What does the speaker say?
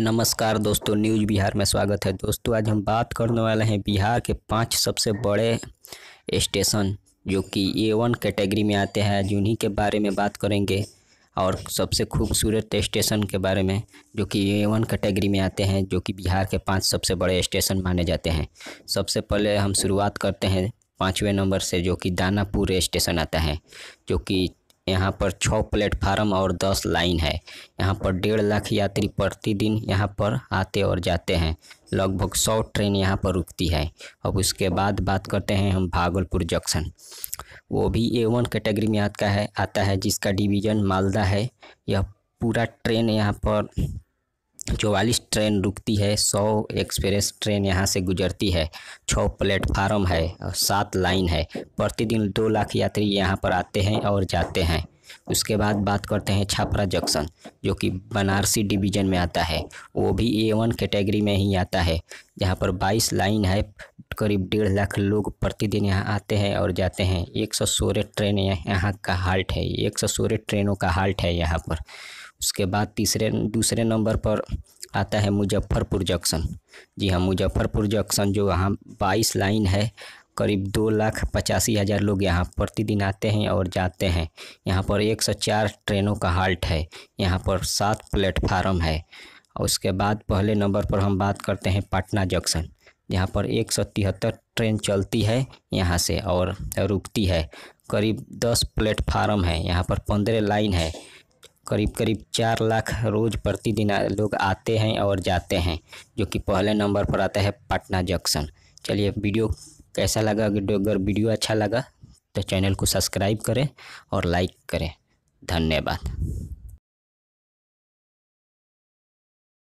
नमस्कार दोस्तों न्यूज बिहार में स्वागत है दोस्तों आज हम बात करने वाले हैं बिहार के पांच सबसे बड़े स्टेशन जो कि ए वन कैटेगरी में आते हैं आज उन्हीं के बारे में बात करेंगे और सबसे खूबसूरत स्टेशन के बारे में जो कि ए वन कैटेगरी में आते हैं जो कि बिहार के पाँच सबसे बड़े स्टेशन माने जाते हैं सबसे पहले हम शुरुआत करते हैं पाँचवें नंबर से जो कि दानापुर स्टेशन आता है जो कि यहाँ पर छः प्लेटफार्म और दस लाइन है यहाँ पर डेढ़ लाख यात्री प्रतिदिन यहाँ पर आते और जाते हैं लगभग सौ ट्रेन यहाँ पर रुकती है अब उसके बाद बात करते हैं हम भागलपुर जंक्शन वो भी ए वन कैटेगरी में आता है आता है जिसका डिवीज़न मालदा है यह पूरा ट्रेन यहाँ पर चौवालीस ट्रेन रुकती है सौ एक्सप्रेस ट्रेन यहाँ से गुजरती है छः प्लेटफार्म है और सात लाइन है प्रतिदिन दो लाख यात्री यहाँ पर आते हैं और जाते हैं उसके बाद बात करते हैं छापरा जंक्शन जो कि बनारसी डिवीज़न में आता है वो भी ए वन कैटेगरी में ही आता है जहाँ पर बाईस लाइन है करीब डेढ़ लाख लोग प्रतिदिन यहाँ आते हैं और जाते हैं एक सौ सोलह ट्रेन यहाँ का हाल्ट है एक सौ सोलह ट्रेनों का हाल्ट है यहाँ पर उसके बाद तीसरे दूसरे नंबर पर आता है मुजफ्फरपुर जंक्शन जी हाँ मुजफ्फरपुर जंक्शन जो यहाँ बाईस लाइन है करीब दो लाख पचासी हज़ार लोग यहाँ प्रतिदिन आते हैं और जाते हैं यहाँ पर एक सौ चार ट्रेनों का हाल्ट है यहाँ पर सात प्लेटफार्म है और उसके बाद पहले नंबर पर हम बात करते हैं पटना जंक्शन यहाँ पर एक सौ तिहत्तर ट्रेन चलती है यहाँ से और रुकती है करीब दस प्लेटफार्म है यहाँ पर पंद्रह लाइन है करीब करीब चार लाख रोज़ प्रतिदिन लोग आते हैं और जाते हैं जो कि पहले नंबर पर आता है पटना जंक्शन चलिए वीडियो कैसा लगा अगर वीडियो अच्छा लगा तो चैनल को सब्सक्राइब करें और लाइक करें धन्यवाद